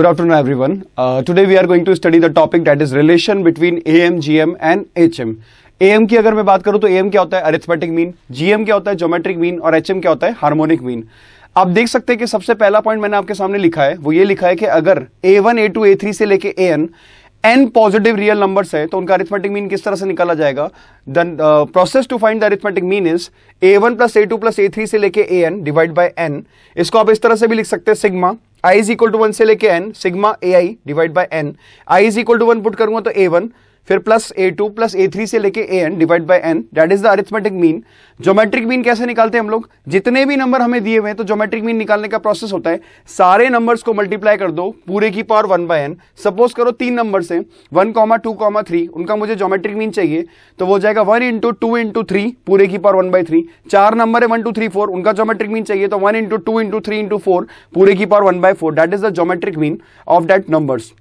Good afternoon everyone. Uh, today we are going to study the topic that is relation between AM, GM and HM. AM की अगर मैं बात करूं तो AM क्या होता है अरिथमेटिक मीन GM क्या होता है ज्योमेट्रिक मीन और HM क्या होता है हार्मोनिक मीन आप देख सकते हैं कि सबसे पहला पॉइंट मैंने आपके सामने लिखा है वो ये लिखा है कि अगर A1, A2, A3 से लेके AN N positive real numbers है तो उनका अरिथमेटिक मीन किस तरह से निकाला जाएगा then process to find the arithmetic mean is A one plus A two plus A three से लेके A N divide by N इसको आप इस तरह से भी लिख सकते हैं sigma I is equal to one से लेके N sigma A I divide by N I is equal to one put करूंगा तो ए वन फिर plus A two plus A three से लेके A N divide by N that is the arithmetic mean geometric mean कैसे निकालते हैं हम लोग जितने भी नंबर हमें दिए हुए हैं तो जोमेट्रिक मीन निकालने का प्रोसेस होता है सारे नंबर्स को मल्टीप्लाई कर दो पूरे की power one by N suppose करो तीन नंबर से one comma two comma three उनका मुझे जोमेट्रिक मीन चाहिए तो वो जाएगा one into two into three पूरे की पावर वन बाय थ्री चार नंबर है वन टू थ्री फोर उनका जोमेट्रिक मीन चाहिए तो one into two into three into four पूरे की power one by four that is the geometric mean of that numbers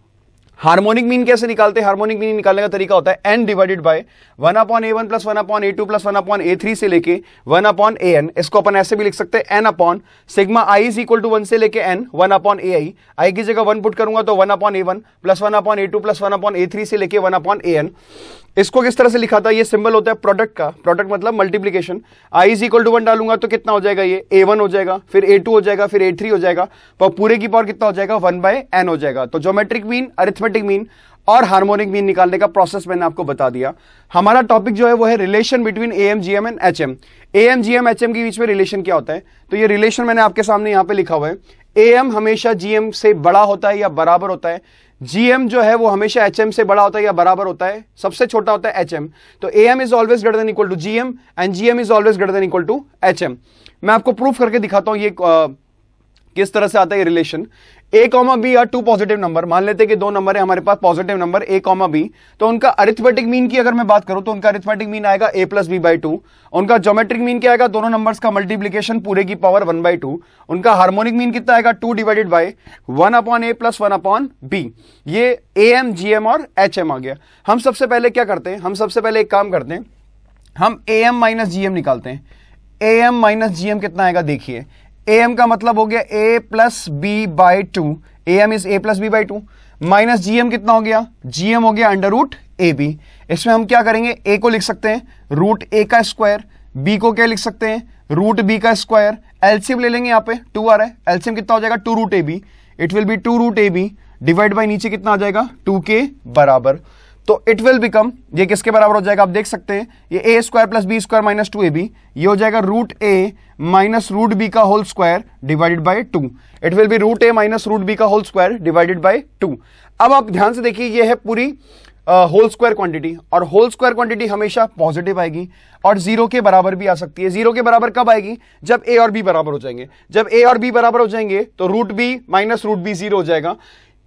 harmonic mean कैसे निकालते हैं हार्मोनिक मीन निकालने का तरीका होता है N divided by one upon A one plus one upon A two plus one upon A three से लेके वन अपॉन ए एन इसको अपन ऐसे भी लिख सकते हैं N upon sigma I is equal to one से लेके N one upon A I I की जगह वन पुट करूंगा तो one upon A one plus one upon A two plus one upon A three से लेके वन अपॉन ए एन इसको किस तरह से लिखा था ये सिंबल होता है प्रोडक्ट का प्रोडक्ट मतलब multiplication I is equal to one डालूंगा तो कितना हो जाएगा ये ए वन हो जाएगा फिर ए टू हो जाएगा फिर ए थ्री हो जाएगा पर पूरे की पावर कितना हो जाएगा वन बाय एन हो जाएगा तो geometric mean arithmetic arithmetic mean और हार्मोनिक मीन निकालने का प्रोसेस मैंने आपको बता दिया हमारा टॉपिक जो है वो है relation between A M G M and H M A M G M H M के बीच में रिलेशन क्या होता है तो ये रिलेशन मैंने आपके सामने यहाँ पे लिखा हुआ है ए एम हमेशा जी एम से बड़ा होता है या बराबर होता है जी एम जो है वो हमेशा एच एम से बड़ा होता है या बराबर होता है सबसे छोटा होता है एच एम तो A M is always greater than equal to G M and G M is always greater than equal to H M मैं आपको प्रूफ करके दिखाता हूँ ये uh, किस तरह से आता है ये relation A comma B are two positive number मान लेते हैं कि दो नंबर है हमारे पास positive number A comma B तो उनका अरिथमेटिक मीन की अगर मैं बात करूं तो उनका अरिथमेटिक मीन आएगा A plus B by two उनका जोमेट्रिक मीन क्या आएगा दोनों नंबर्स का मल्टीप्लीकेशन पूरे की पावर वन बाई टू उनका हार्मोनिक मीन कितना आएगा two divided by one upon A plus one upon B ये ए एम जी एम और एच एम आ गया हम सबसे पहले क्या करते हैं हम सबसे पहले एक काम करते हैं हम A M minus G M निकालते हैं A M minus G M कितना आएगा देखिए ए एम का मतलब हो गया A plus B by two A M is A plus B by two minus G M कितना हो गया जी एम हो गया अंडर रूट ए बी इसमें हम क्या करेंगे ए को लिख सकते हैं रूट ए का स्क्वायर बी को क्या लिख सकते हैं रूट बी का स्क्वायर एलसीएम ले लेंगे यहाँ पे टू आ रहा है एलसीएम कितना हो जाएगा two root A B it will be two root A B divide by नीचे कितना आ जाएगा टू के बराबर तो इट विल बिकम ये किसके बराबर हो जाएगा आप देख सकते हैं ये A square plus B square minus two A B ये हो जाएगा root A minus root B का whole square divided by two it will be root A minus root B का whole square divided by two अब आप ध्यान से देखिए ये है पूरी होल स्क्वायर क्वांटिटी और होल स्क्वायर क्वांटिटी हमेशा पॉजिटिव आएगी और जीरो के बराबर भी आ सकती है जीरो के बराबर कब आएगी जब ए और बी बराबर हो जाएंगे जब ए और बी बराबर हो जाएंगे तो root B minus root B zero हो जाएगा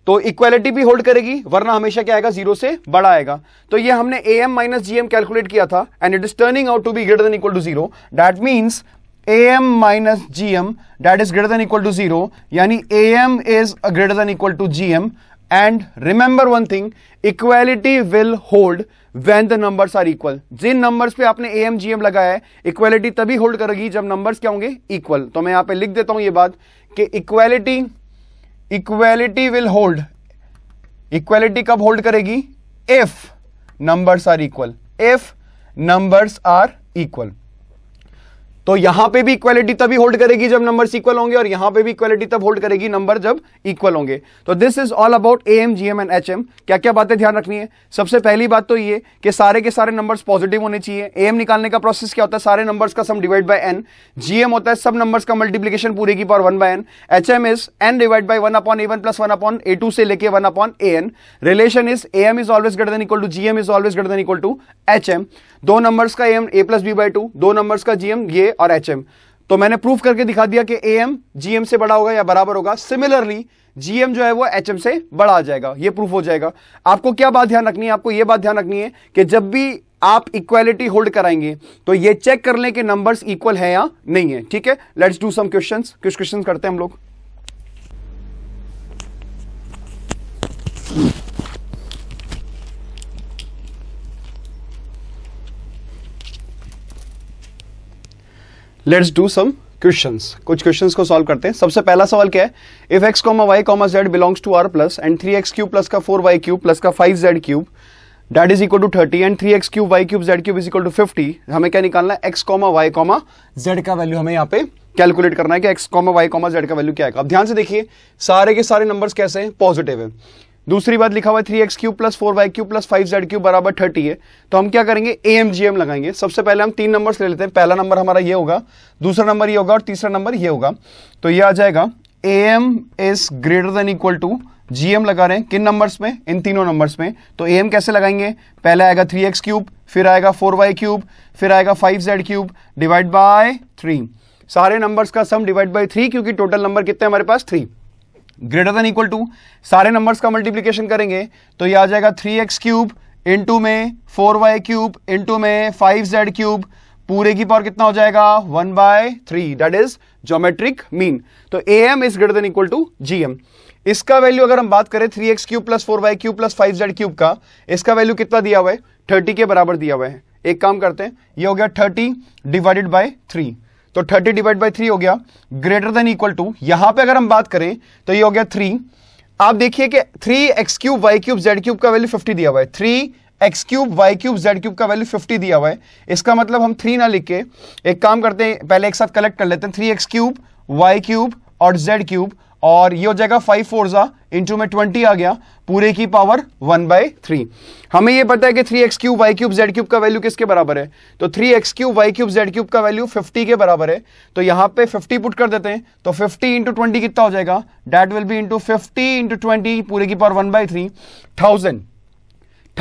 तो इक्वालिटी भी होल्ड करेगी वरना हमेशा क्या आएगा जीरो से बड़ा आएगा तो ये हमने A M minus G M calculate किया था and it is turning out to be greater than equal to zero that means A M minus G M that is greater than equal to zero यानी A M is greater than equal to G M and remember one thing equality will hold when the number are equal जिन नंबर पे आपने ए M G M लगाया है equality तभी hold करेगी जब नंबर क्या होंगे इक्वल तो मैं यहां पे लिख देता हूं ये बात कि equality equality will hold equality कब होल्ड करेगी if numbers are equal if numbers are equal तो यहां पे भी इक्वालिटी तभी होल्ड करेगी जब नंबर इक्वल होंगे और यहां पे भी इक्वालिटी तब होल्ड करेगी नंबर जब इक्वल होंगे तो this is all about A M G M and H M क्या क्या बातें ध्यान रखनी है सबसे पहली बात तो ये कि सारे के सारे नंबर्स पॉजिटिव होने चाहिए ए एम निकालने का प्रोसेस क्या होता है सारे नंबर्स का sum divide by N G M होता है सब नंबर्स का मल्टीप्लीकेशन पूरे की power one by N H M is N divide by one upon A one plus one upon A two से लेके one upon A N relation is A M is always greater than equal to G M is always greater than equal to H M दो numbers का M A plus B bye two दो numbers का G M ये और H तो मैंने proof करके दिखा दिया कि ए एम जीएम से बड़ा होगा या बराबर होगा सिमिलरली जीएम जो है वो एच एचएम से बड़ा आ जाएगा ये प्रूफ हो जाएगा आपको क्या बात ध्यान रखनी है आपको ये बात ध्यान रखनी है कि जब भी आप इक्वालिटी होल्ड कराएंगे तो ये चेक कर लें कि नंबर्स इक्वल है या नहीं है ठीक है लेट्स डू सम क्वेश्चंस कुछ क्वेश्चन करते हैं हम लोग लेट्स डू सम क्वेश्चंस कुछ क्वेश्चंस को सॉल्व करते हैं सबसे पहला सवाल क्या है if X comma Y comma Z belongs to R plus and three X cube plus का फोर वाई क्यूब प्लस का five Z cube that is equal to thirty and three X cube Y cube Z cube is equal to fifty हमें क्या निकालना है X comma Y comma Z का value हमें यहाँ पे कैलकुलेट करना है कि X comma Y comma Z का वैल्यू क्या है अब ध्यान से देखिए सारे के सारे नंबर कैसे हैं पॉजिटिव है दूसरी बात लिखा हुआ है three X cube plus four Y cube plus five Z cube बराबर थर्टी है तो हम क्या करेंगे ए एम जी एम लगाएंगे सबसे पहले हम तीन नंबर्स ले लेते हैं पहला नंबर हमारा ये होगा दूसरा नंबर ये होगा और तीसरा नंबर ये होगा तो ये आ जाएगा A M is greater than equal to G M लगा रहे हैं किन नंबर्स में इन तीनों नंबर्स में तो ए एम कैसे लगाएंगे पहले आएगा थ्री एक्स क्यूब फिर आएगा फोर वाई क्यूब फिर आएगा five Z cube divide by three सारे नंबर्स का सम डिवाइड बाय थ्री क्योंकि टोटल नंबर कितने हमारे पास three greater than equal to सारे नंबर्स का मल्टीप्लीकेशन करेंगे तो ये आ जाएगा थ्री एक्स क्यूब इंटू में फोर वाई क्यूब इंटू में फाइव जेड क्यूब पूरे की पावर कितना हो जाएगा one by three that is geometric mean तो A M is greater than equal to G M इसका वैल्यू अगर हम बात करें three X cube plus four Y cube plus five Z cube का इसका वैल्यू कितना दिया हुआ है थर्टी के बराबर दिया हुआ है एक काम करते हैं ये हो गया थर्टी डिवाइडेड बाय थ्री तो 30 डिवाइड बाई थ्री हो गया ग्रेटर देन इक्वल टू यहां पे अगर हम बात करें तो ये हो गया थ्री आप देखिए कि three X cube Y cube Z cube का वैल्यू फिफ्टी दिया हुआ है three X cube Y cube Z cube का वैल्यू फिफ्टी दिया हुआ है इसका मतलब हम थ्री ना लिख के एक काम करते हैं पहले एक साथ कलेक्ट कर लेते हैं three X cube Y cube और जेड क्यूब और ये हो जाएगा फाइव फोर इंटू में ट्वेंटी आ गया पूरे की पावर वन बाई थ्री हमें यह पता है कि three X cube Y cube Z cube का वैल्यू किसके बराबर है तो three X cube Y cube Z cube का वैल्यू फिफ्टी के बराबर है तो यहां पे फिफ्टी पुट कर देते हैं तो फिफ्टी इंटू ट्वेंटी कितना हो जाएगा that will be into fifty into twenty पूरे की power one by three thousand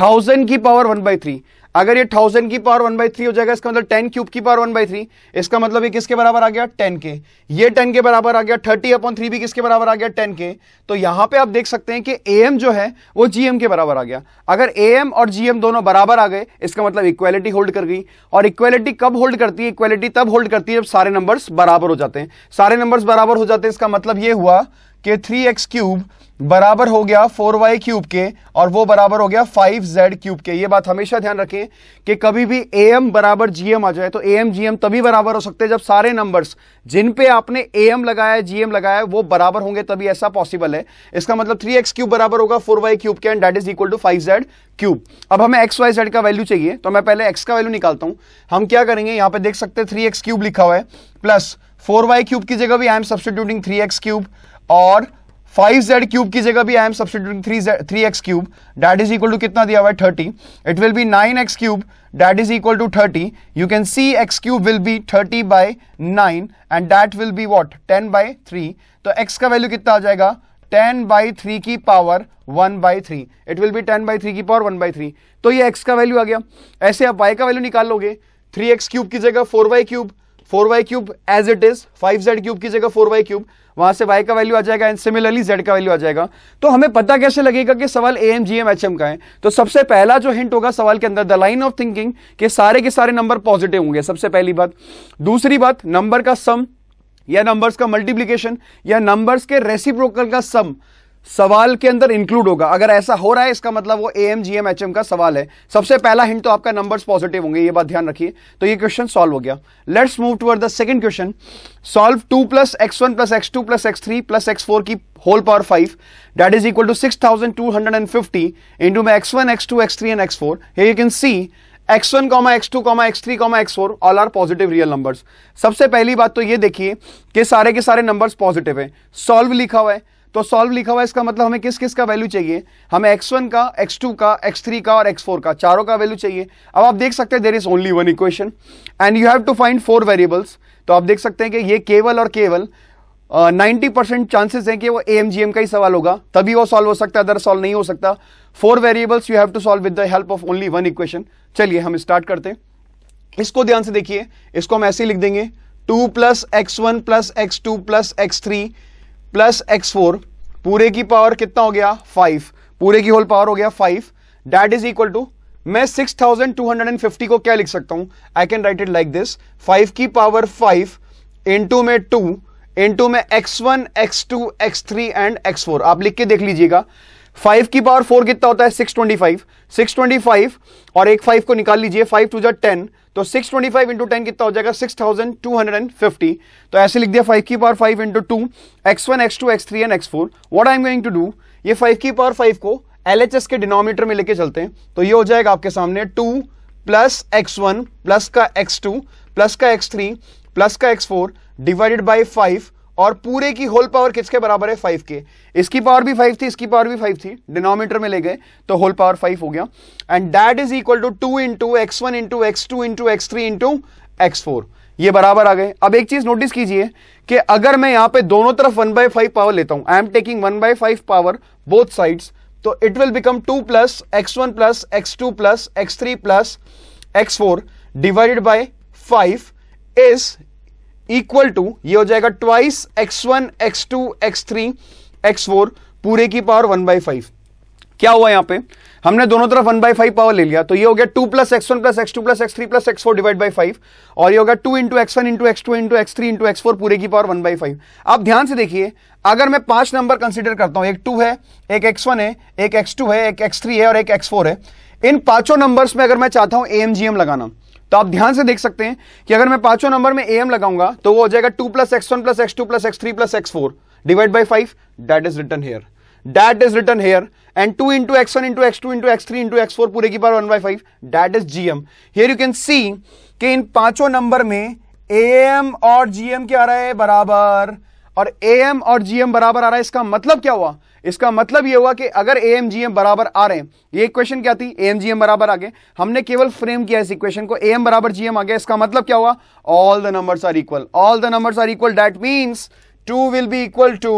thousand की पावर वन बाई थ्री अगर ये थाउजेंड की पावर वन बाई थ्री हो जाएगा इसका मतलब टेन क्यूब की पावर वन बाई थ्री इसका मतलब ये किसके बराबर आ गया टेन के ये टेन के बराबर आ गया थर्टी अपॉन थ्री भी किसके बराबर आ गया टेन के तो यहां पे आप देख सकते हैं कि ए एम जो है वो जी एम के बराबर आ गया अगर ए एम और जी एम दोनों बराबर आ गए इसका मतलब इक्वेलिटी होल्ड कर गई और इक्वेलिटी कब होल्ड करती है इक्वालिटी तब होल्ड करती है जब सारे नंबर्स बराबर हो जाते हैं सारे नंबर्स बराबर हो जाते हैं इसका मतलब ये हुआ कि थ्री एक्स क्यूब बराबर हो गया फोर वाई क्यूब के और वो बराबर हो गया फाइव जेड क्यूब के ये बात हमेशा ध्यान रखें कि कभी भी ए एम बराबर जीएम आ जाए तो ए एम जीएम तभी बराबर हो सकते हैं जब सारे नंबर्स जिन पे आपने ए एम लगाया है जीएम लगाया है वो बराबर होंगे तभी ऐसा पॉसिबल है इसका मतलब थ्री एक्स क्यूब बराबर होगा फोर वाई क्यूब के and that is equal to five Z cube अब हमें एक्स वाई जेड का वैल्यू चाहिए तो मैं पहले एक्स का वैल्यू निकालता हूं हम क्या करेंगे यहां पर देख सकते हैं थ्री एक्स क्यूब लिखा हुआ है प्लस फोर वाई क्यूब की जगह भी I am substituting three X cube और फाइव जेड क्यूब की जगह भी I am substituting three three X cube that is equal to कितना दिया हुआ है thirty it will be nine X cube that is equal to thirty you can see X cube will be thirty by nine and that will be what ten by three तो X का value कितना आ जाएगा ten by three की power one by three it will be ten by three की power one by three तो ये x का वैल्यू आ गया ऐसे आप वाई का वैल्यू निकाल लोगे थ्री एक्स क्यूब की जगह four Y cube four Y cube as it is five Z cube की जगह फोर वाई क्यूब वहां से वाई का वैल्यू आ जाएगा एंड सिमिलरली जेड का वैल्यू आ जाएगा तो हमें पता कैसे लगेगा कि सवाल A M G M H M का है तो सबसे पहला जो हिंट होगा सवाल के अंदर द लाइन ऑफ थिंकिंग के सारे के सारे नंबर पॉजिटिव होंगे सबसे पहली बात दूसरी बात नंबर का सम या नंबर्स का मल्टीप्लीकेशन या नंबर्स के रेसिप्रोकल का सम सवाल के अंदर इंक्लूड होगा अगर ऐसा हो रहा है इसका मतलब वो A M G M H M का सवाल है सबसे पहला हिंट तो आपका नंबर्स पॉजिटिव होंगे ये बात ध्यान रखिए तो ये क्वेश्चन सॉल्व हो गया let's move toward the second question solve two plus x one plus x two plus x three plus x four की whole power five that is equal to six thousand two hundred and fifty into में X one X two x three and X four you can see X one comma X two comma X three comma X four all are positive real numbers सबसे पहली बात तो ये देखिए कि सारे के सारे नंबर्स पॉजिटिव हैं सॉल्व लिखा हुआ है तो सॉल्व लिखा हुआ है इसका मतलब हमें किस किस का वैल्यू चाहिए हमें एक्स वन का एक्स टू का एक्स थ्री का और एक्स फोर का चारों का वैल्यू चाहिए अब आप देख सकते हैं there is only one equation and you have to find four variables तो आप देख सकते हैं कि ये केवल और केवल नाइन्टी परसेंट चांसेस हैं कि वो ए का ही सवाल होगा तभी वो सॉल्व हो सकता है अदर सॉल्व नहीं हो सकता four variables you have to solve with the help of only one equation चलिए हम स्टार्ट करते हैं इसको ध्यान से देखिए इसको हम ऐसे लिख देंगे two plus x one plus x two plus x three plus x four पूरे की पावर कितना हो गया फाइव पूरे की होल पावर हो गया five that is equal to मैं 6250 को क्या लिख सकता हूं I can write it like this 5 की पावर 5 इंटू में 2 इंटू में x1, x2, x3 and x4 आप लिख के देख लीजिएगा फाइव की पावर फोर कितना होता है six twenty five six twenty five और एक फाइव को निकाल लीजिए फाइव टू जै टेन तो six twenty five into ten कितना हो जाएगा six thousand two hundred and fifty तो ऐसे लिख दिया फाइव की power five into two x one X two x three and X four what I am going to do ये five की पावर फाइव को एल एच एस के denominator में लेके चलते हैं तो ये हो जाएगा आपके सामने two plus x one plus का एक्स टू प्लस का एक्स थ्री प्लस का X four divided by five और पूरे की होल पावर किसके बराबर है फाइव के इसकी पावर भी फाइव थी इसकी पावर भी फाइव थी डिनोमीटर में ले गए तो होल पावर फाइव हो गया and that is equal to two into x one into x two into x three into x four ये बराबर आ गए अब एक चीज नोटिस कीजिए कि अगर मैं यहां पे दोनों तरफ वन बाय फाइव पावर लेता हूं I am taking one by five power both side तो it will become two plus x one plus x two plus x three plus x four divided by five is equal to ये हो जाएगा twice X one X two x three X four पूरे की power one by five क्या हुआ यहां पे हमने दोनों तरफ वन बाई फाइव पावर ले लिया तो ये हो गया two plus x one plus x two plus x three plus x four divide by five और ये होगा two into x one into x two into x three into x four पूरे की पावर वन बाई फाइव आप ध्यान से देखिए अगर मैं पांच नंबर कंसिडर करता हूं एक टू है एक एक्स वन है एक एक्स टू है एक एक्स थ्री है और एक एक्स फोर है इन पांचों नंबर्स में अगर मैं चाहता हूं एएमजीएम लगाना तो आप ध्यान से देख सकते हैं कि अगर मैं पांचों नंबर में एम लगाऊंगा तो वो हो जाएगा two plus x one plus x two plus x three plus x four divide by five that is written here that is written here and two into x one into x two into x three into x four पूरे की power one by five that is GM here you can see कि इन पांचों number में M और GM क्या आ रहा है बराबर और एम और जीएम बराबर आ रहा है इसका मतलब क्या हुआ इसका मतलब ये हुआ कि अगर ए बराबर आ रहे हैं ये इक्वेशन क्या थी ए बराबर आ गए हमने केवल फ्रेम किया इस इक्वेशन को ए बराबर जी आ गया इसका मतलब क्या हुआ all the numbers are equal all the numbers are equal that means two will be equal to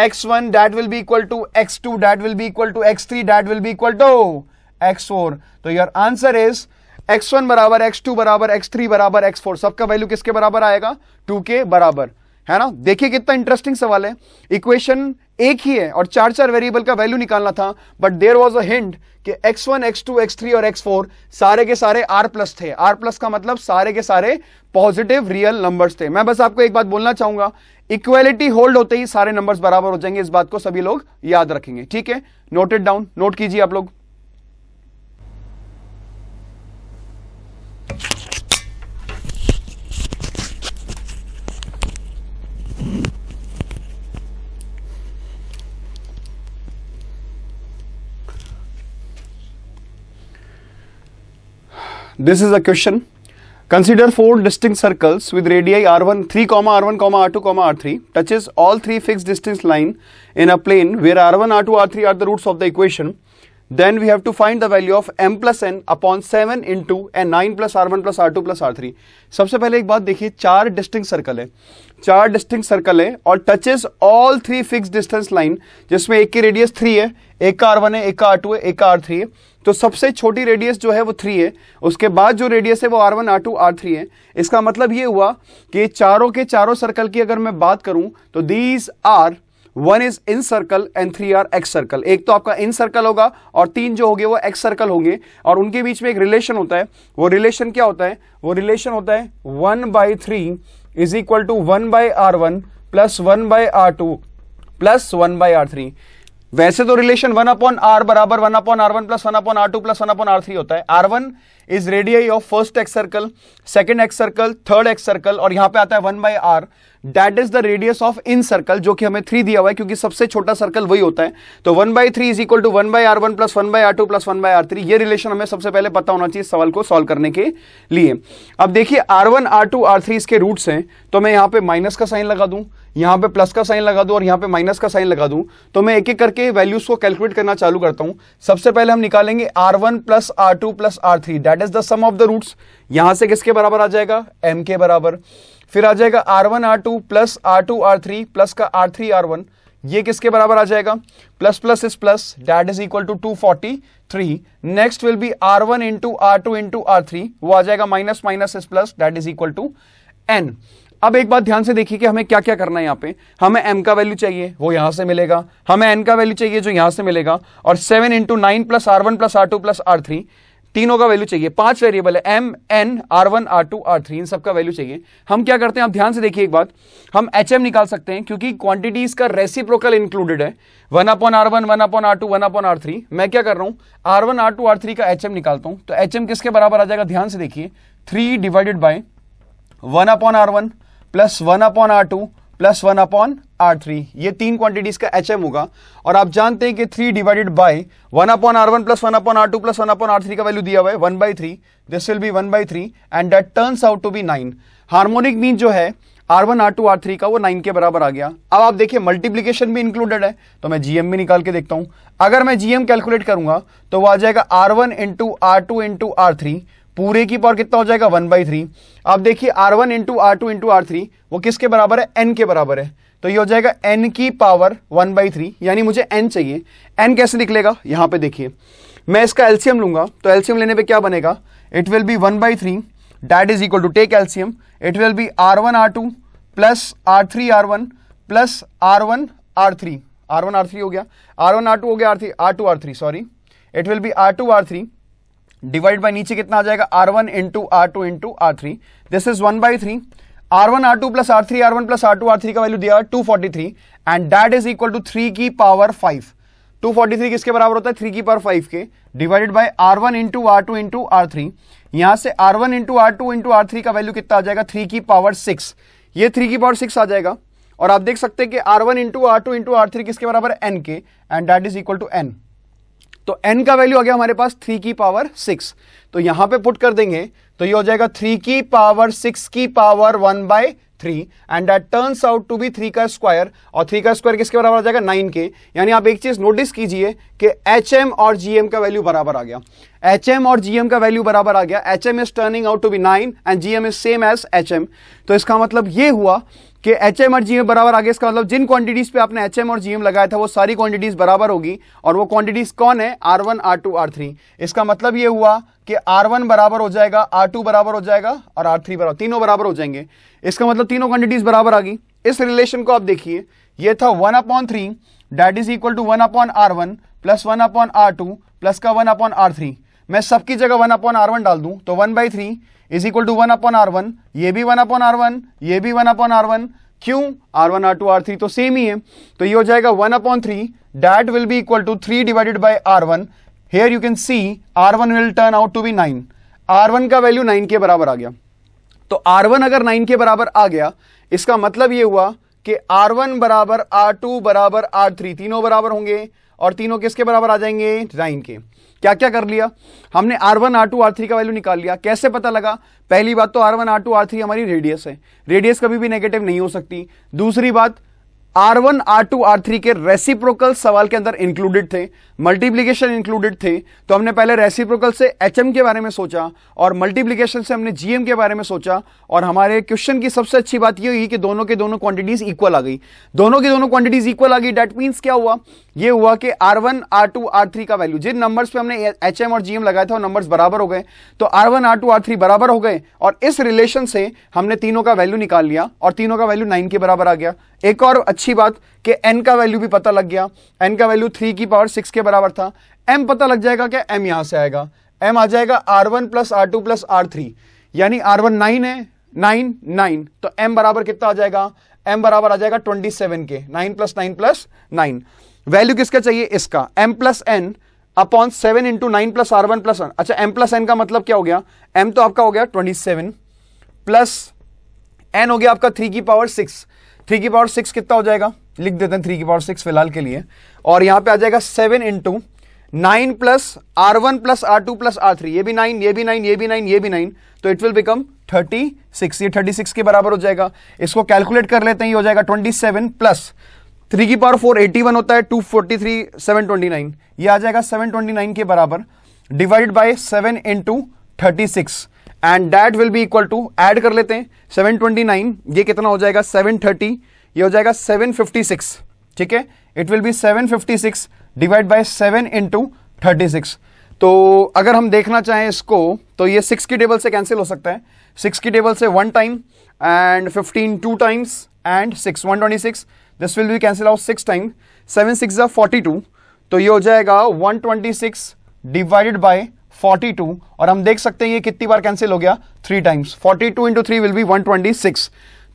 x one that will be equal to x two that will be equal to x three that will be equal to x four तो your answer is x one बराबर x two बराबर x three बराबर x four सबका value किसके बराबर आएगा to के बराबर है ना देखिए कितना इंटरेस्टिंग सवाल है इक्वेशन एक ही है और चार चार वेरिएबल का वैल्यू निकालना था but there was a hint कि x1, x2, x3 और x4 सारे के सारे r प्लस थे r प्लस का मतलब सारे के सारे पॉजिटिव रियल नंबर्स थे मैं बस आपको एक बात बोलना चाहूंगा इक्वेलिटी होल्ड होते ही सारे नंबर्स बराबर हो जाएंगे इस बात को सभी लोग याद रखेंगे ठीक है नोटेड डाउन नोट कीजिए आप लोग This is a question. Consider four distinct circles with radii r1, 3, r1, r2, r3 touches all three fixed distance line in a plane where r1, r2, r3 are the roots of the equation. Then we have to find the value of m plus n upon 7 into and 9 plus r1 plus r2 plus r3. सबसे पहले एक बात देखिए चार distinct circle है चार distinct circle है और touches all three fix distance line जिसमें एक की रेडियस थ्री है एक का आर वन है एक का आर टू है एक का आर थ्री है तो सबसे छोटी रेडियस जो है वो थ्री है उसके बाद जो रेडियस है वो r one r two r three है इसका मतलब ये हुआ कि चारों के चारों सर्कल की अगर मैं बात करूं तो these r one is in circle and three r ex circle एक तो आपका इन सर्कल होगा और तीन जो होंगे वो एक्स सर्कल होंगे और उनके बीच में एक रिलेशन होता है वो रिलेशन क्या होता है वो रिलेशन होता है one by three is equal to one by r one plus one by r two plus one by r three वैसे तो रिलेशन वन अपॉन आर बराबर one upon r one plus one upon r two plus one upon r three होता है r one is radii of first ex circle second ex circle third ex circle और यहां पे आता है one by r that is the radius of in circle जो कि हमें थ्री दिया हुआ है क्योंकि सबसे छोटा सर्कल वही होता है तो one by three is equal to one by r one plus one by r two plus one by r three ये रिलेशन हमें सबसे पहले पता होना चाहिए सवाल को सॉल्व करने के लिए अब देखिए r one r two r three इसके रूट्स हैं तो मैं यहां पे माइनस का साइन लगा दूं यहाँ पे प्लस का साइन लगा दूं और यहाँ पे माइनस का साइन लगा दूं तो मैं एक एक करके वैल्यूज को कैलकुलेट करना चालू करता हूं सबसे पहले हम निकालेंगे r one plus r two plus r three that is the sum of the roots यहां से किसके बराबर आ जाएगा एम के बराबर फिर आ जाएगा r one r two plus r two r three plus का आर थ्री आर वन ये किसके बराबर आ जाएगा plus plus is plus that is equal to two forty three next will be r one into r two into r three वो आ जाएगा minus minus is plus that is equal to n अब एक बात ध्यान से देखिए कि हमें क्या क्या करना है यहाँ पे हमें m का वैल्यू चाहिए वो यहां से मिलेगा हमें n का वैल्यू चाहिए जो यहां से मिलेगा और seven into nine plus r one plus r two plus r three तीनों का वैल्यू चाहिए पांच वेरिएबल है m n r one r two r three इन सबका वैल्यू चाहिए हम क्या करते हैं आप ध्यान से देखिए एक बात हम एच एम निकाल सकते हैं क्योंकि क्वांटिटीज का रेसिप्रोकल इंक्लूडेड है one upon r one one upon r two one upon r three मैं क्या कर रहा हूं r one r two r three का एच एम निकालता हूं तो एच एम किसके बराबर आ जाएगा ध्यान से देखिए three divided by one upon r one plus one upon r two plus one upon r three ये तीन क्वांटिटीज का एच एम होगा और आप जानते हैं कि three divided by one upon r one plus one upon r two plus one upon r three का वैल्यू दिया हुआ है one by three this will be one by three and that turns out to be nine harmonic mean जो है r one r two r three का वो nine के बराबर आ गया अब आप देखिए मल्टीप्लीकेशन भी इंक्लूडेड है तो मैं जीएम भी निकाल के देखता हूं अगर मैं जीएम कैलकुलेट करूंगा तो वो आ जाएगा r one into r two into r three पूरे की पावर कितना हो जाएगा वन बाई थ्री आप देखिए r one into r two into r three वो किसके बराबर है एन के बराबर है तो ये हो जाएगा एन की पावर वन बाई थ्री यानी मुझे एन चाहिए एन कैसे निकलेगा यहाँ पे देखिए मैं इसका एल्सियम लूंगा तो एल्सियम लेने पे क्या बनेगा it will be one by three that is equal to take LCM it will be r one r two plus r three r one plus r one r three r one r three हो गया r one r two हो गया r three r two r three sorry it will be are two r three divide by नीचे कितना आ जाएगा r one into r two into r three this is one by three r one r two plus r three r one plus r two r three का value दिया two forty three and that is equal to three की power five two forty three किसके बराबर होता है three की power five के divided by r one into r two into r three यहां से r one into r two into r three का वैल्यू कितना आ जाएगा थ्री की पावर सिक्स ये थ्री की पावर सिक्स आ जाएगा और आप देख सकते हैं कि r one into r two into r three किसके बराबर एन के and that is equal to n तो एन का वैल्यू आ गया हमारे पास थ्री की पावर सिक्स तो यहां पे पुट कर देंगे तो ये हो जाएगा थ्री की पावर सिक्स की power one by three and that turns out to be three का स्क्वायर और थ्री का स्क्वायर किसके बराबर आ जाएगा नाइन के यानी आप एक चीज नोटिस कीजिए कि एच एम और जी एम का वैल्यू बराबर आ गया एच एम और जी एम का वैल्यू बराबर आ गया H M is turning out to be nine and G M is same as H M तो इसका मतलब ये हुआ कि एच एम और जीएम बराबर आगे इसका मतलब जिन क्वांटिटीज पे आपने एच एम और जीएम लगाया था वो सारी क्वांटिटीज बराबर होगी और वो क्वांटिटीज कौन है r one r two r three इसका मतलब ये हुआ कि आर वन बराबर हो जाएगा आर टू बराबर हो जाएगा और आर थ्री बराबर तीनों बराबर हो जाएंगे इसका मतलब तीनों क्वांटिटीज बराबर आ गई इस रिलेशन को आप देखिए यह था one upon three that is equal to one upon r one plus one upon r two plus का वन अपॉन आर थ्री मैं सबकी जगह वन अपॉन आर वन डाल दूं तो one by three is equal to one upon r one ये भी one upon r one ये भी वन अपॉन आर वन क्यों r one r two r three तो सेम ही है तो ये हो जाएगा one upon three that will be equal to three divided by r one here you can see r one will turn out to be nine r one का value nine के बराबर आ गया तो आर वन अगर nine के बराबर आ गया इसका मतलब ये हुआ कि आर वन बराबर आर टू बराबर आर थ्री तीनों बराबर होंगे और तीनों किसके बराबर आ जाएंगे नाइन के क्या क्या कर लिया हमने r one r two r three का वैल्यू निकाल लिया कैसे पता लगा पहली बात तो r one r two r three हमारी रेडियस है रेडियस कभी भी नेगेटिव नहीं हो सकती दूसरी बात r one r two r three के रेसिप्रोकल सवाल के अंदर इंक्लूडेड थे मल्टीप्लीकेशन इंक्लूडेड थे तो हमने पहले रेसिप्रोकल से एच के बारे में सोचा और मल्टीप्लीकेशन से हमने जीएम के बारे में सोचा और हमारे क्वेश्चन की सबसे अच्छी बात यह हुई कि दोनों के दोनों क्वांटिटीज इक्वल आ गई दोनों के दोनों क्वांटिटीज इक्वल आ गई डेट मीन्स क्या हुआ ये हुआ कि आर वन आर टू का वैल्यू जिन नंबर पर हमने एच एम और जीएम लगाया था नंबर बराबर हो गए तो आर वन आर बराबर हो गए और इस रिलेशन से हमने तीनों का वैल्यू निकाल लिया और तीनों का वैल्यू नाइन के बराबर आ गया एक और अच्छी अच्छी बात कि एन का वैल्यू भी पता लग गया एन का वैल्यू थ्री की पावर सिक्स के बराबर था एम पता लग जाएगा क्या एम यहां से आएगा एम आ जाएगा r one plus r two plus r three यानी आर वन नाइन है नाइन नाइन तो एम बराबर कितना आ जाएगा एम बराबर आ जाएगा ट्वेंटी सेवन के nine plus nine plus nine value किसका चाहिए इसका m plus n upon seven into nine plus r one plus one अच्छा एम प्लस एन का मतलब क्या हो गया एम तो आपका हो गया ट्वेंटी सेवन प्लस एन हो गया आपका थ्री की पावर सिक्स थ्री की पावर सिक्स कितना हो जाएगा लिख देते हैं थ्री की पावर सिक्स फिलहाल के लिए और यहां पे आ जाएगा seven into nine plus r one plus r two plus r three ये भी नाइन ये भी नाइन ये भी नाइन ये भी नाइन तो it will become thirty six ये थर्टी सिक्स के बराबर हो जाएगा इसको कैलकुलेट कर लेते हैं ये हो जाएगा ट्वेंटी सेवन प्लस थ्री की पावर फोर एटी वन होता है two forty three seven twenty nine ये आ जाएगा सेवन ट्वेंटी नाइन के बराबर divide by seven into thirty six and that will be equal to add कर लेते हैं सेवन ट्वेंटी नाइन ये कितना हो जाएगा सेवन थर्टी ये हो जाएगा सेवन फिफ्टी सिक्स ठीक है it will be seven fifty six divide by 7 into thirty six तो अगर हम देखना चाहें इसको तो ये सिक्स की टेबल से कैंसिल हो सकता है सिक्स की टेबल से one time and fifteen two times and six one twenty six this will be cancel out six time seven six forty two तो ये हो जाएगा one twenty six divided by 42 और हम देख सकते हैं ये कितनी बार कैंसिल हो गया three times 42 two into three will be 126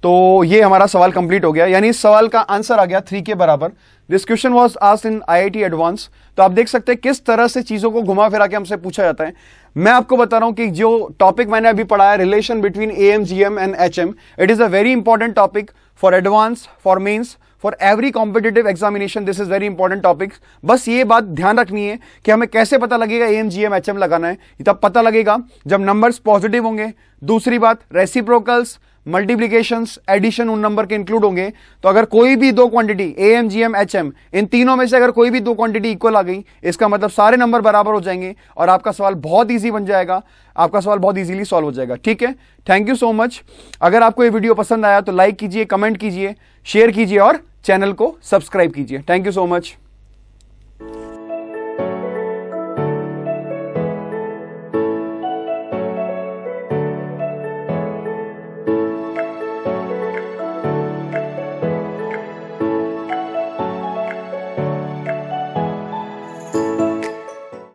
तो ये हमारा सवाल कंप्लीट हो गया यानी इस सवाल का आंसर आ गया थ्री के बराबर this question was asked in I advance तो आप देख सकते हैं किस तरह से चीज़ों को घुमा फिरा के हमसे पूछा जाता है मैं आपको बता रहा हूं कि जो टॉपिक मैंने अभी पढ़ाया relation between A M G M and H M it is a very important topic for advance for mains for every competitive examination this is very important topic बस ये बात ध्यान रखनी है कि हमें कैसे पता लगेगा A M G M H M लगाना है तब पता लगेगा जब नंबर्स पॉजिटिव होंगे दूसरी बात रेसिप्रोकल्स मल्टीप्लीकेशन एडिशन उन नंबर के इंक्लूड होंगे तो अगर कोई भी दो quantity A M G M H M इन तीनों में से अगर कोई भी दो क्वांटिटी इक्वल आ गई इसका मतलब सारे नंबर बराबर हो जाएंगे और आपका सवाल बहुत ईजी बन जाएगा आपका सवाल बहुत ईजिली सॉल्व हो जाएगा ठीक है थैंक यू सो मच अगर आपको ये वीडियो पसंद आया तो लाइक कीजिए कमेंट कीजिए शेयर कीजिए और चैनल को सब्सक्राइब कीजिए थैंक यू सो मच